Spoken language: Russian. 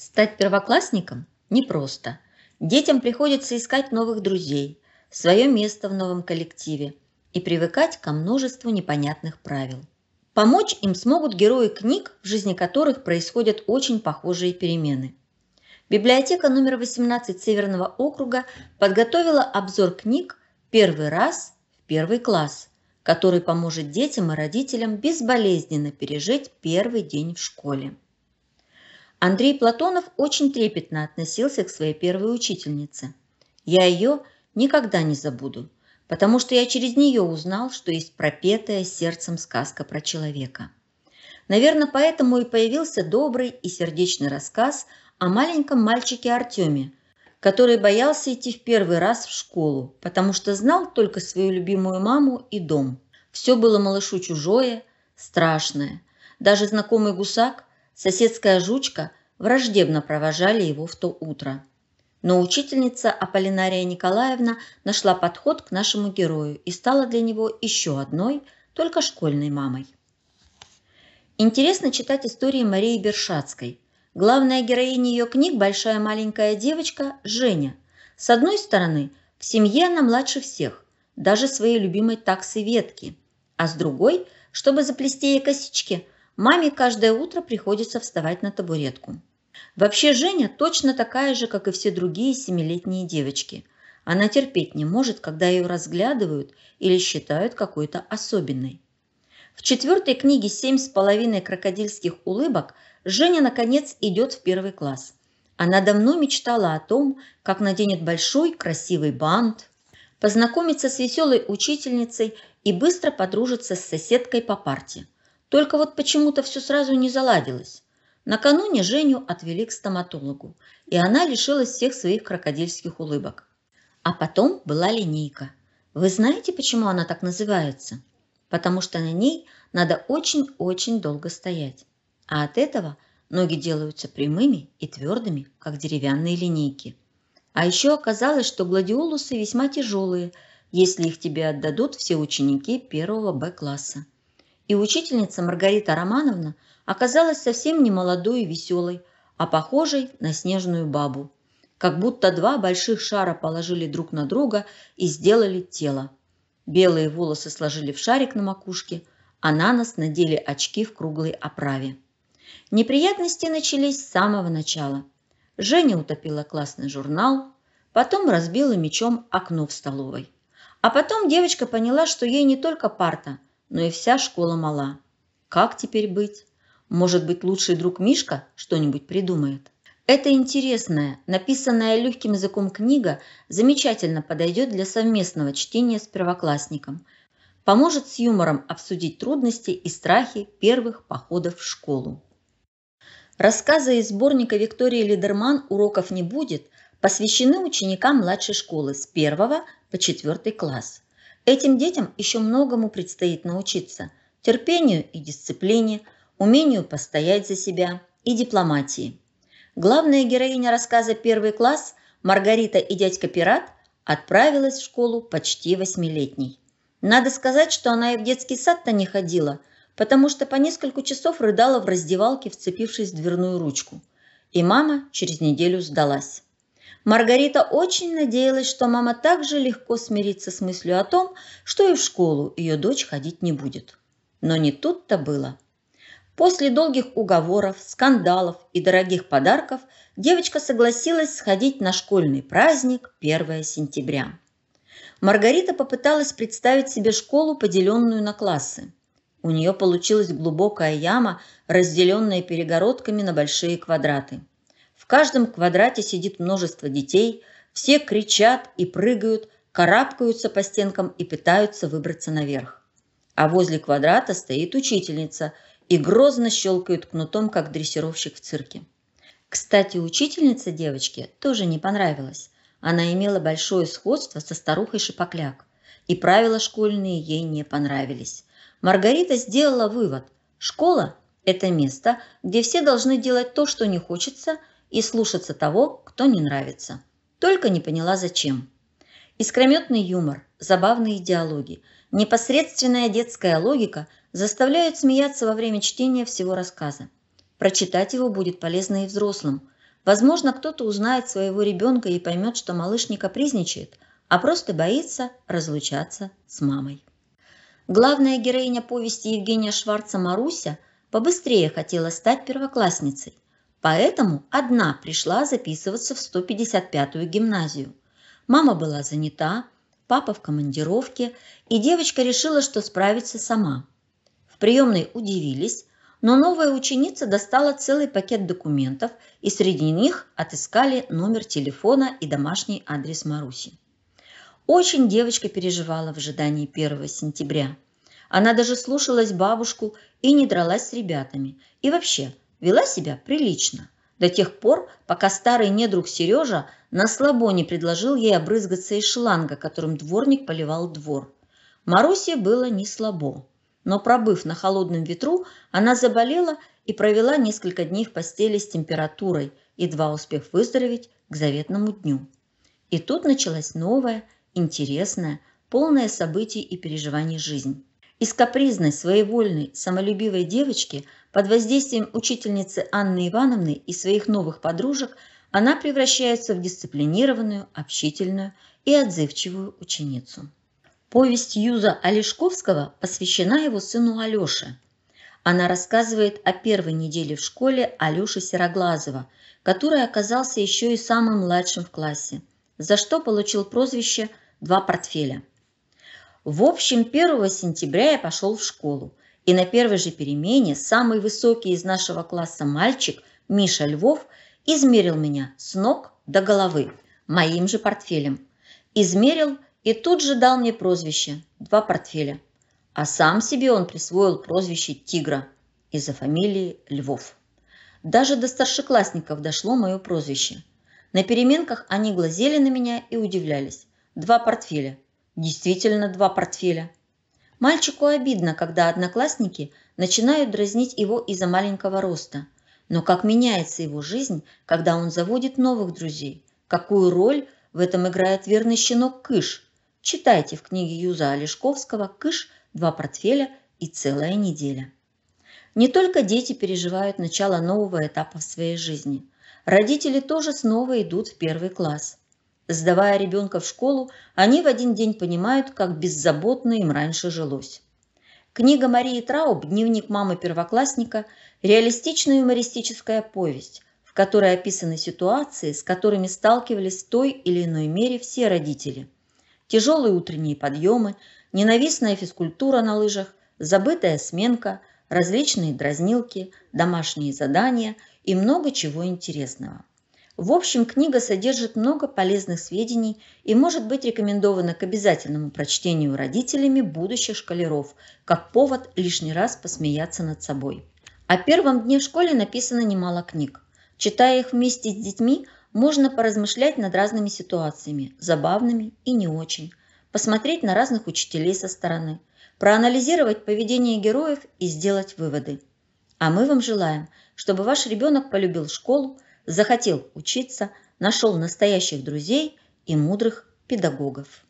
Стать первоклассником непросто. Детям приходится искать новых друзей, свое место в новом коллективе и привыкать ко множеству непонятных правил. Помочь им смогут герои книг, в жизни которых происходят очень похожие перемены. Библиотека номер 18 Северного округа подготовила обзор книг «Первый раз в первый класс», который поможет детям и родителям безболезненно пережить первый день в школе. Андрей Платонов очень трепетно относился к своей первой учительнице. Я ее никогда не забуду, потому что я через нее узнал, что есть пропетая сердцем сказка про человека. Наверное, поэтому и появился добрый и сердечный рассказ о маленьком мальчике Артеме, который боялся идти в первый раз в школу, потому что знал только свою любимую маму и дом. Все было малышу чужое, страшное. Даже знакомый гусак Соседская жучка враждебно провожали его в то утро. Но учительница Аполлинария Николаевна нашла подход к нашему герою и стала для него еще одной, только школьной мамой. Интересно читать истории Марии Бершацкой. Главная героиня ее книг – большая маленькая девочка Женя. С одной стороны, в семье она младше всех, даже своей любимой таксы Ветки. А с другой, чтобы заплести ей косички – Маме каждое утро приходится вставать на табуретку. Вообще Женя точно такая же, как и все другие семилетние девочки. Она терпеть не может, когда ее разглядывают или считают какой-то особенной. В четвертой книге «Семь с половиной крокодильских улыбок» Женя, наконец, идет в первый класс. Она давно мечтала о том, как наденет большой красивый бант, познакомится с веселой учительницей и быстро подружится с соседкой по парте – только вот почему-то все сразу не заладилось. Накануне Женю отвели к стоматологу, и она лишилась всех своих крокодильских улыбок. А потом была линейка. Вы знаете, почему она так называется? Потому что на ней надо очень-очень долго стоять. А от этого ноги делаются прямыми и твердыми, как деревянные линейки. А еще оказалось, что гладиолусы весьма тяжелые, если их тебе отдадут все ученики первого Б-класса. И учительница Маргарита Романовна оказалась совсем не молодой и веселой, а похожей на снежную бабу. Как будто два больших шара положили друг на друга и сделали тело. Белые волосы сложили в шарик на макушке, а на нос надели очки в круглой оправе. Неприятности начались с самого начала. Женя утопила классный журнал, потом разбила мечом окно в столовой. А потом девочка поняла, что ей не только парта, но ну и вся школа мала. Как теперь быть? Может быть, лучший друг Мишка что-нибудь придумает? Эта интересная, написанная легким языком книга замечательно подойдет для совместного чтения с первоклассником. Поможет с юмором обсудить трудности и страхи первых походов в школу. Рассказы из сборника Виктории Лидерман «Уроков не будет» посвящены ученикам младшей школы с 1 по 4 класс. Этим детям еще многому предстоит научиться – терпению и дисциплине, умению постоять за себя и дипломатии. Главная героиня рассказа «Первый класс» Маргарита и дядька Пират отправилась в школу почти восьмилетней. Надо сказать, что она и в детский сад-то не ходила, потому что по несколько часов рыдала в раздевалке, вцепившись в дверную ручку. И мама через неделю сдалась. Маргарита очень надеялась, что мама так же легко смирится с мыслью о том, что и в школу ее дочь ходить не будет. Но не тут-то было. После долгих уговоров, скандалов и дорогих подарков девочка согласилась сходить на школьный праздник 1 сентября. Маргарита попыталась представить себе школу, поделенную на классы. У нее получилась глубокая яма, разделенная перегородками на большие квадраты каждом квадрате сидит множество детей, все кричат и прыгают, карабкаются по стенкам и пытаются выбраться наверх. А возле квадрата стоит учительница и грозно щелкает кнутом, как дрессировщик в цирке. Кстати, учительница девочке тоже не понравилась. Она имела большое сходство со старухой Шипокляк, и правила школьные ей не понравились. Маргарита сделала вывод – школа – это место, где все должны делать то, что не хочется, и слушаться того, кто не нравится. Только не поняла зачем. Искрометный юмор, забавные диалоги, непосредственная детская логика заставляют смеяться во время чтения всего рассказа. Прочитать его будет полезно и взрослым. Возможно, кто-то узнает своего ребенка и поймет, что малыш не капризничает, а просто боится разлучаться с мамой. Главная героиня повести Евгения Шварца «Маруся» побыстрее хотела стать первоклассницей – Поэтому одна пришла записываться в 155-ю гимназию. Мама была занята, папа в командировке, и девочка решила, что справится сама. В приемной удивились, но новая ученица достала целый пакет документов, и среди них отыскали номер телефона и домашний адрес Маруси. Очень девочка переживала в ожидании 1 сентября. Она даже слушалась бабушку и не дралась с ребятами. И вообще, вела себя прилично, до тех пор, пока старый недруг Сережа на слабо не предложил ей обрызгаться из шланга, которым дворник поливал двор. Марусе было не слабо, но пробыв на холодном ветру, она заболела и провела несколько дней в постели с температурой, едва успев выздороветь к заветному дню. И тут началась новая, интересная, полная событий и переживаний жизнь. Из капризной, своевольной, самолюбивой девочки – под воздействием учительницы Анны Ивановны и своих новых подружек она превращается в дисциплинированную, общительную и отзывчивую ученицу. Повесть Юза Олешковского посвящена его сыну Алёше. Она рассказывает о первой неделе в школе Алёши Сероглазова, который оказался еще и самым младшим в классе, за что получил прозвище «Два портфеля». В общем, 1 сентября я пошел в школу. И на первой же перемене самый высокий из нашего класса мальчик, Миша Львов, измерил меня с ног до головы моим же портфелем. Измерил и тут же дал мне прозвище «Два портфеля». А сам себе он присвоил прозвище «Тигра» из-за фамилии Львов. Даже до старшеклассников дошло мое прозвище. На переменках они глазели на меня и удивлялись. Два портфеля. Действительно два портфеля. Мальчику обидно, когда одноклассники начинают дразнить его из-за маленького роста. Но как меняется его жизнь, когда он заводит новых друзей? Какую роль в этом играет верный щенок Кыш? Читайте в книге Юза Олешковского «Кыш. Два портфеля и целая неделя». Не только дети переживают начало нового этапа в своей жизни. Родители тоже снова идут в первый класс. Сдавая ребенка в школу, они в один день понимают, как беззаботно им раньше жилось. Книга Марии Трауб «Дневник мамы первоклассника» – реалистичная юмористическая повесть, в которой описаны ситуации, с которыми сталкивались в той или иной мере все родители. Тяжелые утренние подъемы, ненавистная физкультура на лыжах, забытая сменка, различные дразнилки, домашние задания и много чего интересного. В общем, книга содержит много полезных сведений и может быть рекомендована к обязательному прочтению родителями будущих школяров, как повод лишний раз посмеяться над собой. О первом дне в школе написано немало книг. Читая их вместе с детьми, можно поразмышлять над разными ситуациями, забавными и не очень, посмотреть на разных учителей со стороны, проанализировать поведение героев и сделать выводы. А мы вам желаем, чтобы ваш ребенок полюбил школу, захотел учиться, нашел настоящих друзей и мудрых педагогов.